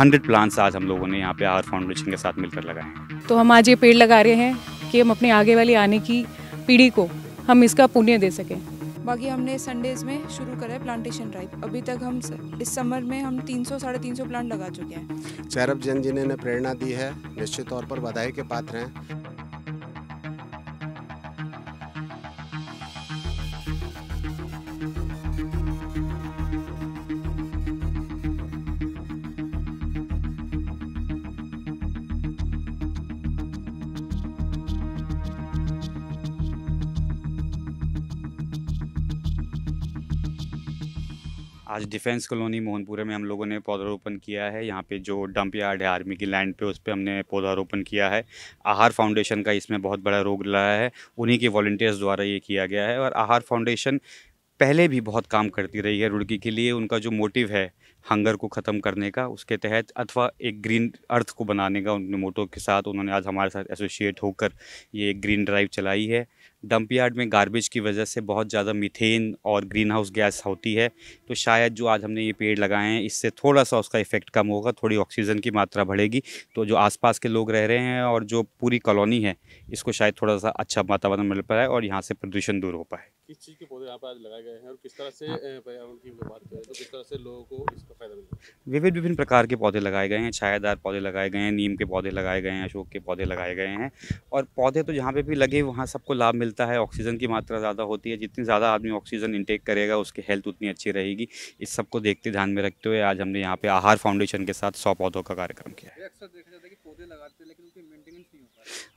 hundred plants आज हम लोगों ने यहाँ पे आर फाउंडेशन के साथ मिलकर लगाए हैं तो हम आज ये पेड़ लगा रहे हैं कि हम अपने आगे वाली आने की पीढ़ी को हम इसका पुण्य दे सकें बाकी हमने संडेज में शुरू करा है प्लांटेशन ड्राइव अभी तक हम इस समर में हम 300 साढ़े तीन प्लांट लगा चुके हैं सौरभ जैन जिन्हें प्रेरणा दी है निश्चित तौर पर बधाई के पात्र हैं आज डिफेंस कॉलोनी मोहनपुरे में हम लोगों ने पौधारोपण किया है यहाँ पे जो डंप यार्ड है आर्मी की लैंड पे उस पर हमने पौधारोपण किया है आहार फाउंडेशन का इसमें बहुत बड़ा रोग लगाया है उन्हीं के वॉल्टियर्स द्वारा ये किया गया है और आहार फाउंडेशन पहले भी बहुत काम करती रही है रुड़की के लिए उनका जो मोटिव है हंगर को ख़त्म करने का उसके तहत अथवा एक ग्रीन अर्थ को बनाने का उनके मोटो के साथ उन्होंने आज हमारे साथ एसोसिएट होकर ये ग्रीन ड्राइव चलाई है डंप यार्ड में गार्बेज की वजह से बहुत ज़्यादा मीथेन और ग्रीन हाउस गैस होती है तो शायद जो आज हमने ये पेड़ लगाए हैं इससे थोड़ा सा उसका इफेक्ट कम होगा थोड़ी ऑक्सीजन की मात्रा बढ़ेगी तो जो आसपास के लोग रह रहे हैं और जो पूरी कॉलोनी है इसको शायद थोड़ा सा अच्छा वातावरण मिल पाए और यहाँ से प्रदूषण दूर हो पाए किस चीज़ के पौधे यहाँ पर आज लगाए गए हैं और किस तरह से पर्यावरण की बात करें तो किस तरह से लोगों को इसका फायदा मिलेगा विभिन्न विभिन्न प्रकार के पौधे लगाए गए हैं छायादार पौधे लगाए गए हैं नीम के पौधे लगाए गए हैं अशोक के पौधे लगाए गए हैं और पौधे तो जहाँ पे भी लगे वहाँ सबको लाभ मिलता है ऑक्सीजन की मात्रा ज़्यादा होती है जितनी ज़्यादा आदमी ऑक्सीजन इंटेक करेगा उसकी हेल्थ उतनी अच्छी रहेगी इस सबको देखते ध्यान में रखते हुए आज हमने यहाँ पे आहार फाउंडेशन के साथ सौ पौधों का कार्यक्रम किया है अक्सर देखा जाता है कि पौधे लगाते हैं लेकिन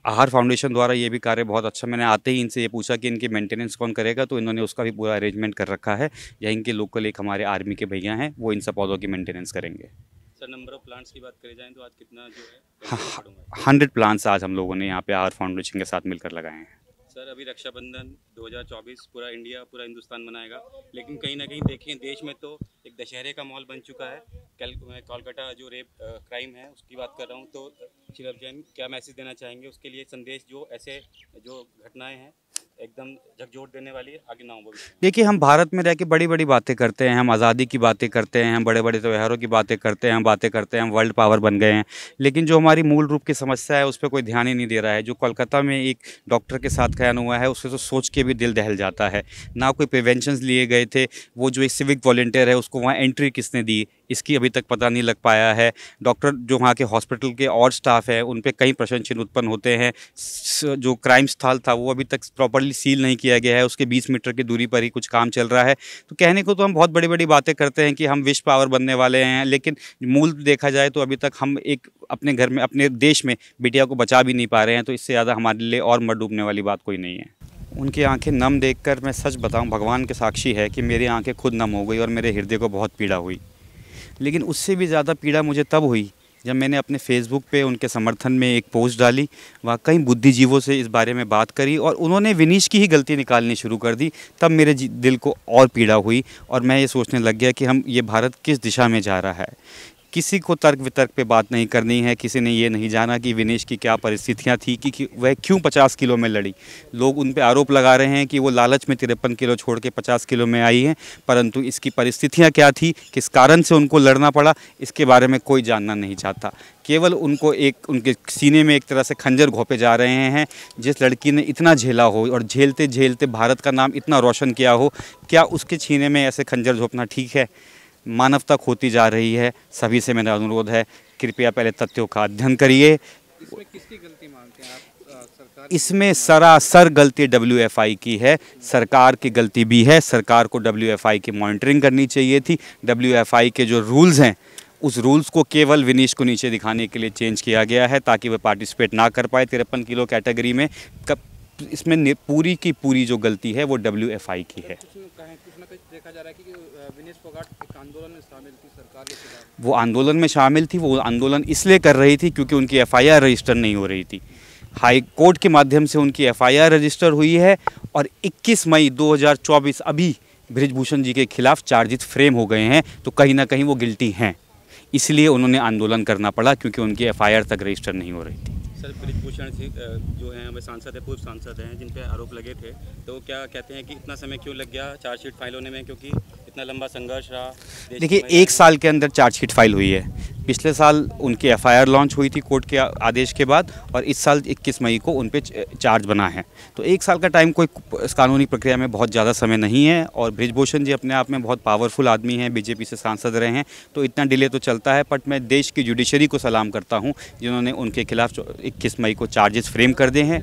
आहार फाउंडेशन द्वारा ये भी कार्य बहुत अच्छा मैंने आते ही इनसे ये पूछा कि इनकी मेंटेनेंस कौन करेगा तो इन्होंने उसका भी पूरा अरेंजमेंट कर रखा है यहीं के लोकल एक हमारे आर्मी के भैया हैं वो इन सब पौधों की मेंटेनेंस करेंगे सर नंबर ऑफ प्लांट्स की बात करी जाए तो आज कितना जो है हंड्रेड हाँ, प्लांट्स हाँ, आज हम लोगों ने यहाँ पे आहार फाउंडेशन के साथ मिलकर लगाए हैं सर अभी रक्षाबंधन 2024 पूरा इंडिया पूरा हिंदुस्तान मनाएगा लेकिन कहीं ना कहीं देखें देश में तो एक दशहरे का माहौल बन चुका है कल मैं कोलकाता जो रेप क्राइम है उसकी बात कर रहा हूँ तो शिरभ जैन क्या मैसेज देना चाहेंगे उसके लिए संदेश जो ऐसे जो घटनाएँ हैं एकदम झकझोर देने वाली है आगे ना हो देखिए हम भारत में रह के बड़ी बड़ी बातें करते हैं हम आज़ादी की बातें करते हैं हम बड़े बड़े त्यौहारों की बातें करते हैं हम बातें करते हैं हम वर्ल्ड पावर बन गए हैं लेकिन जो हमारी मूल रूप की समस्या है उस पर कोई ध्यान ही नहीं दे रहा है जो कोलकाता में एक डॉक्टर के साथ खयान हुआ है उससे तो सोच के भी दिल दहल जाता है ना कोई प्रिवेंशन लिए गए थे वो जो एक सिविक वॉल्टियर है उसको वहाँ एंट्री किसने दी इसकी अभी तक पता नहीं लग पाया है डॉक्टर जो वहाँ के हॉस्पिटल के और स्टाफ है उन पर कई प्रश्न चिन्ह उत्पन्न होते हैं जो क्राइम स्थल था वो अभी तक प्रॉपरली सील नहीं किया गया है उसके बीस मीटर की दूरी पर ही कुछ काम चल रहा है तो कहने को तो हम बहुत बड़ी बड़ी बातें करते हैं कि हम विश पावर बनने वाले हैं लेकिन मूल देखा जाए तो अभी तक हम एक अपने घर में अपने देश में बिटिया को बचा भी नहीं पा रहे हैं तो इससे ज़्यादा हमारे लिए और मर डूबने वाली बात कोई नहीं है उनकी आंखें नम देखकर मैं सच बताऊं भगवान के साक्षी है कि मेरी आंखें खुद नम हो गई और मेरे हृदय को बहुत पीड़ा हुई लेकिन उससे भी ज़्यादा पीड़ा मुझे तब हुई जब मैंने अपने फेसबुक पे उनके समर्थन में एक पोस्ट डाली वहाँ कई बुद्धिजीवों से इस बारे में बात करी और उन्होंने विनीश की ही गलती निकालनी शुरू कर दी तब मेरे दिल को और पीड़ा हुई और मैं ये सोचने लग गया कि हम ये भारत किस दिशा में जा रहा है किसी को तर्क वितर्क पे बात नहीं करनी है किसी ने ये नहीं जाना कि विनेश की क्या परिस्थितियाँ थी कि, कि वह क्यों पचास किलो में लड़ी लोग उन पर आरोप लगा रहे हैं कि वो लालच में तिरपन किलो छोड़ के पचास किलो में आई है परंतु इसकी परिस्थितियाँ क्या थी किस कारण से उनको लड़ना पड़ा इसके बारे में कोई जानना नहीं चाहता केवल उनको एक उनके सीने में एक तरह से खंजर घोपे जा रहे हैं जिस लड़की ने इतना झेला हो और झेलते झेलते भारत का नाम इतना रोशन किया हो क्या उसके छीने में ऐसे खंजर झोंपना ठीक है मानवता खोती जा रही है सभी से मेरा अनुरोध है कृपया पहले तथ्यों का अध्ययन करिए इसमें गलती इसमें सरासर गलती डब्ल्यू की है सरकार की गलती भी है सरकार को डब्ल्यू की मॉनिटरिंग करनी चाहिए थी डब्ल्यू के जो रूल्स हैं उस रूल्स को केवल विनीश को नीचे दिखाने के लिए चेंज किया गया है ताकि वह पार्टिसिपेट ना कर पाए तिरपन किलो कैटेगरी में कब इसमें पूरी की पूरी जो गलती है वो डब्ल्यू एफ आई की है वो आंदोलन में शामिल थी वो आंदोलन इसलिए कर रही थी क्योंकि उनकी एफ आई आर रजिस्टर नहीं हो रही थी हाई कोर्ट के माध्यम से उनकी एफ आई आर रजिस्टर हुई है और 21 मई 2024 अभी ब्रिजभूषण जी के खिलाफ चार्जित फ्रेम हो गए हैं तो कहीं ना कहीं वो गिल्टी हैं इसलिए उन्होंने आंदोलन करना पड़ा क्योंकि उनकी एफ आई आर तक रजिस्टर नहीं हो रही थी सर ब्रिजभूषण सिंह जो हैं हमारे सांसद हैं पूर्व सांसद हैं जिन पर आरोप लगे थे तो क्या कहते हैं कि इतना समय क्यों लग गया चार्जशीट फाइल होने में क्योंकि इतना लंबा संघर्ष रहा देखिए एक साल के अंदर चार्जशीट फाइल हुई है पिछले साल उनकी एफआईआर लॉन्च हुई थी कोर्ट के आदेश के बाद और इस साल 21 मई को उन पर चार्ज बना है तो एक साल का टाइम कोई कानूनी प्रक्रिया में बहुत ज़्यादा समय नहीं है और ब्रिजभूषण जी अपने आप में बहुत पावरफुल आदमी हैं बीजेपी से सांसद रहे हैं तो इतना डिले तो चलता है बट मैं देश की जुडिशरी को सलाम करता हूँ जिन्होंने उनके खिलाफ इक्कीस मई को चार्जेस फ्रेम कर दिए हैं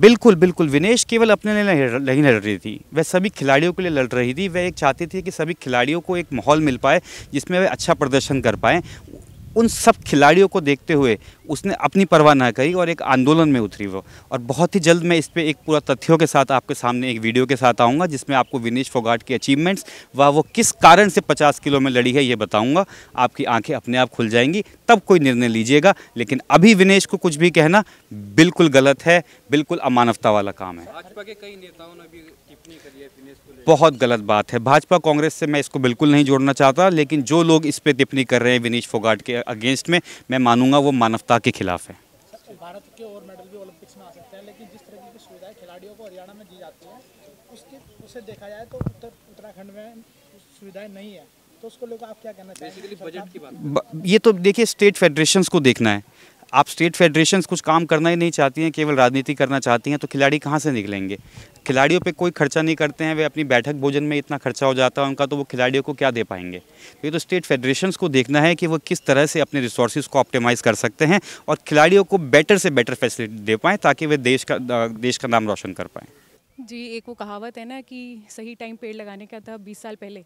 बिल्कुल बिल्कुल विनेश केवल अपने लिए नहीं लड़ रही थी वह सभी खिलाड़ियों के लिए लड़ रही थी वह एक चाहती थी कि सभी खिलाड़ियों को एक माहौल मिल पाए जिसमें वह अच्छा प्रदर्शन कर पाएँ उन सब खिलाड़ियों को देखते हुए उसने अपनी परवाह ना करी और एक आंदोलन में उतरी वो और बहुत ही जल्द मैं इस पर एक पूरा तथ्यों के साथ आपके सामने एक वीडियो के साथ आऊँगा जिसमें आपको विनेश फोगाट की अचीवमेंट्स व वो किस कारण से पचास किलो में लड़ी है ये बताऊँगा आपकी आँखें अपने आप खुल जाएंगी तब कोई निर्णय लीजिएगा लेकिन अभी विनेश को कुछ भी कहना बिल्कुल गलत है बिल्कुल अमानवता वाला काम है भाजपा के कई नेताओं ने बहुत गलत बात है भाजपा कांग्रेस से मैं इसको बिल्कुल नहीं जोड़ना चाहता लेकिन जो लोग इस पर टिप्पणी कर रहे हैं विनेश फोगाट के अगेंस्ट में मैं मानूंगा वो मानवता मानवता के खिलाफ है भारत के और मेडल भी ओलंपिक्स में आ सकते हैं लेकिन जिस तरह की सुविधाएं खिलाड़ियों को हरियाणा में दी जाती है उसके उसे देखा जाए तो उत्तर उत्तराखंड में सुविधाएं नहीं है तो उसको आप क्या कहना ये तो देखिए स्टेट फेडरेशन को देखना है आप स्टेट फेडरेशन कुछ काम करना ही नहीं चाहती हैं केवल राजनीति करना चाहती हैं तो खिलाड़ी कहाँ से निकलेंगे खिलाड़ियों पे कोई खर्चा नहीं करते हैं वे अपनी बैठक भोजन में इतना खर्चा हो जाता है उनका तो वो खिलाड़ियों को क्या दे पाएंगे तो ये तो स्टेट फेडरेशन को देखना है कि वो किस तरह से अपने रिसोर्स को ऑप्टिमाइज़ कर सकते हैं और खिलाड़ियों को बेटर से बेटर फैसिलिटी दे पाएँ ताकि वे देश का देश का नाम रोशन कर पाएँ जी एक वो कहावत है ना कि सही टाइम पेड़ लगाने का था बीस साल पहले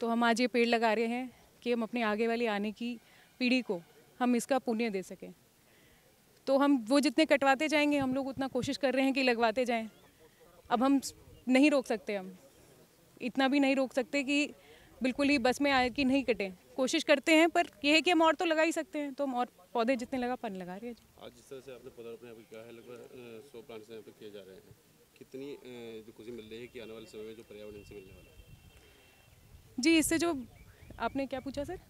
तो हम आज ये पेड़ लगा रहे हैं कि हम अपने आगे वाली आने की पीढ़ी को हम इसका पुण्य दे सकें तो हम वो जितने कटवाते जाएंगे हम लोग उतना कोशिश कर रहे हैं कि लगवाते जाएं अब हम नहीं रोक सकते हम इतना भी नहीं रोक सकते कि बिल्कुल ही बस में आए कि नहीं कटे कोशिश करते हैं पर यह है कि हम और तो लगा ही सकते हैं तो हम और पौधे जितने लगा पन लगा रहे हैं आज जिस तरह से आपने पौधारोपण किया है लगभग सौ प्लांट्स यहाँ पे किए जा रहे हैं कितनी जो खुशी मिल रही है कि आने वाले समय में जो पर्यावरण से मिलने वाला है जी इससे जो आपने क्या पूछा सर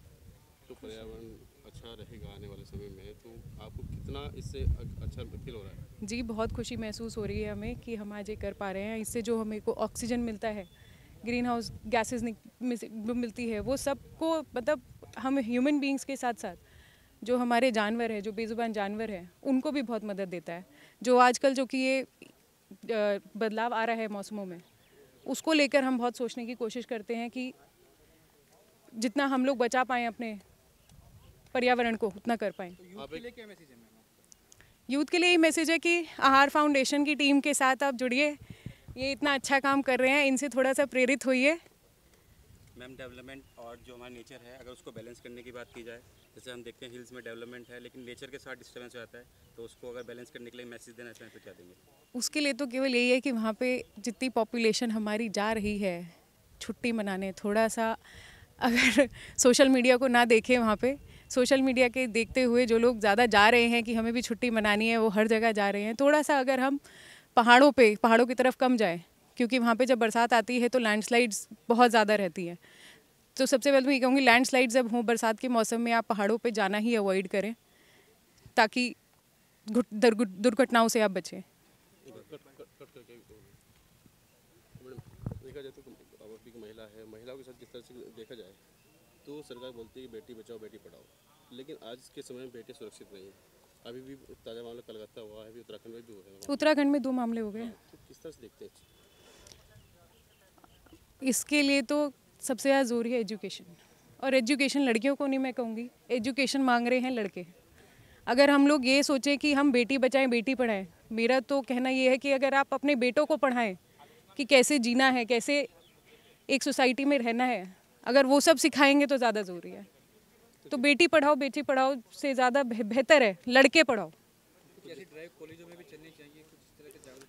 तो पर्यावरण अच्छा रहेगा आने वाले समय में तो आपको कितना इससे अच्छा फील हो रहा है जी बहुत खुशी महसूस हो रही है हमें कि हम आज ये कर पा रहे हैं इससे जो हमें को ऑक्सीजन मिलता है ग्रीन हाउस गैसेज मिलती है वो सबको मतलब हम ह्यूमन बींग्स के साथ साथ जो हमारे जानवर हैं जो बेजुबान जानवर है उनको भी बहुत मदद देता है जो आजकल जो कि ये बदलाव आ रहा है मौसमों में उसको लेकर हम बहुत सोचने की कोशिश करते हैं कि जितना हम लोग बचा पाएँ अपने पर्यावरण को उतना कर पाए तो यूथ के लिए यही मैसेज है कि आहार फाउंडेशन की टीम के साथ आप जुड़िए ये इतना अच्छा काम कर रहे हैं इनसे थोड़ा सा प्रेरित होइए मैम डेवलपमेंट और जो हमारा नेचर है अगर उसको बैलेंस करने की बात की जाए जैसे हम देखते हैं हिल्स में डेवलपमेंट है लेकिन नेचर के साथ डिस्टर्बेंस हो जाता है तो उसको अगर बैलेंस करने के लिए मैसेज देना चाहें तो क्या देंगे उसके लिए तो केवल यही है कि वहाँ पे जितनी पॉपुलेशन हमारी जा रही है छुट्टी मनाने थोड़ा सा अगर सोशल मीडिया को ना देखें वहाँ पर सोशल मीडिया के देखते हुए जो लोग ज़्यादा जा रहे हैं कि हमें भी छुट्टी मनानी है वो हर जगह जा रहे हैं थोड़ा सा अगर हम पहाड़ों पे पहाड़ों की तरफ कम जाए क्योंकि वहाँ पे जब बरसात आती है तो लैंडस्लाइड्स बहुत ज़्यादा रहती है तो सबसे पहले तो ये कहूँगी स्लाइड जब हों बरसात के मौसम में आप पहाड़ों पर जाना ही अवॉइड करें ताकि दुर्घटनाओं से आप बचें तो महिला है महिलाओं के साथ किस तरह से देखा जाए तो सरकार बोलती है कि बेटी बचाओ बेटी पढ़ाओ लेकिन आज के समय में बेटे सुरक्षित नहीं है अभी भी ताज़ा मामला कलकत्ता हुआ है उत्तराखंड में भी हुआ उत्तराखंड में दो मामले हो गए हाँ, तो किस तरह से देखते हैं इसके लिए तो सबसे ज़्यादा जरूरी है एजुकेशन और एजुकेशन लड़कियों को नहीं मैं कहूँगी एजुकेशन मांग रहे हैं लड़के अगर हम लोग ये सोचें कि हम बेटी बचाएं बेटी पढ़ाएं मेरा तो कहना ये है कि अगर आप अपने बेटों को पढ़ाएं कि कैसे जीना है कैसे एक सोसाइटी में रहना है अगर वो सब सिखाएंगे तो ज़्यादा ज़रूरी है तो बेटी पढ़ाओ बेटी पढ़ाओ से ज़्यादा बेहतर है लड़के पढ़ाओ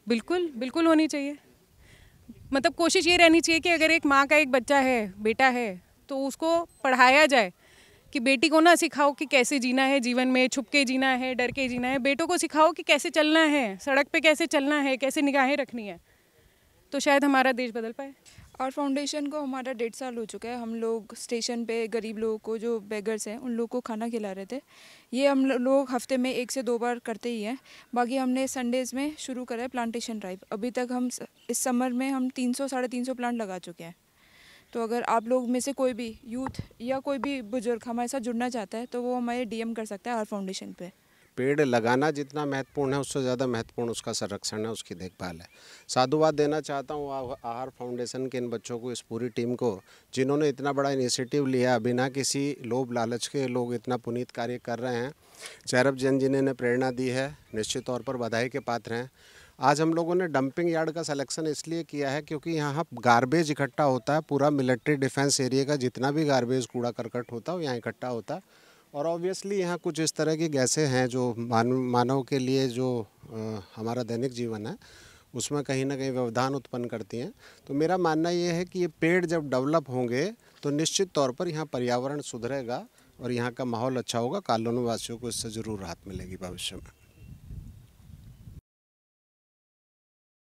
बिल्कुल बिल्कुल होनी चाहिए मतलब कोशिश ये रहनी चाहिए कि अगर एक माँ का एक बच्चा है बेटा है तो उसको पढ़ाया जाए कि बेटी को ना सिखाओ कि कैसे जीना है जीवन में छुप के जीना है डर के जीना है बेटों को सिखाओ कि कैसे चलना है सड़क पे कैसे चलना है कैसे निगाहें रखनी है तो शायद हमारा देश बदल पाए आर फाउंडेशन को हमारा डेढ़ साल हो चुका है हम लोग स्टेशन पे गरीब लोगों को जो बेगर्स हैं उन लोगों को खाना खिला रहे थे ये हम लोग हफ्ते में एक से दो बार करते ही हैं बाकी हमने संडेज़ में शुरू करा है प्लांटेशन ड्राइव अभी तक हम इस समर में हम तीन सौ साढ़े तीन सौ प्लांट लगा चुके हैं तो अगर आप लोग में से कोई भी यूथ या कोई भी बुज़ुर्ग हमारे साथ जुड़ना चाहता है तो वो हमारे डी कर सकता है आर फाउंडेशन पर पेड़ लगाना जितना महत्वपूर्ण है उससे ज़्यादा महत्वपूर्ण उसका संरक्षण है उसकी देखभाल है साधुवाद देना चाहता हूँ आहार फाउंडेशन के इन बच्चों को इस पूरी टीम को जिन्होंने इतना बड़ा इनिशिएटिव लिया बिना किसी लोभ लालच के लोग इतना पुनीत कार्य कर रहे हैं चैरभ जैन जिन्हें ने प्रेरणा दी है निश्चित तौर पर बधाई के पात्र हैं आज हम लोगों ने डंपिंग यार्ड का सिलेक्शन इसलिए किया है क्योंकि यहाँ गार्बेज इकट्ठा होता है पूरा मिलिट्री डिफेंस एरिया का जितना भी गार्बेज कूड़ा करकट होता है वो यहाँ इकट्ठा होता है और ऑब्वियसली यहाँ कुछ इस तरह की गैसें हैं जो मान मानव के लिए जो आ, हमारा दैनिक जीवन है उसमें कहीं ना कहीं व्यवधान उत्पन्न करती हैं तो मेरा मानना ये है कि ये पेड़ जब डेवलप होंगे तो निश्चित तौर पर यहाँ पर्यावरण सुधरेगा और यहाँ का माहौल अच्छा होगा कॉलोनी वासियों को इससे ज़रूर राहत मिलेगी भविष्य में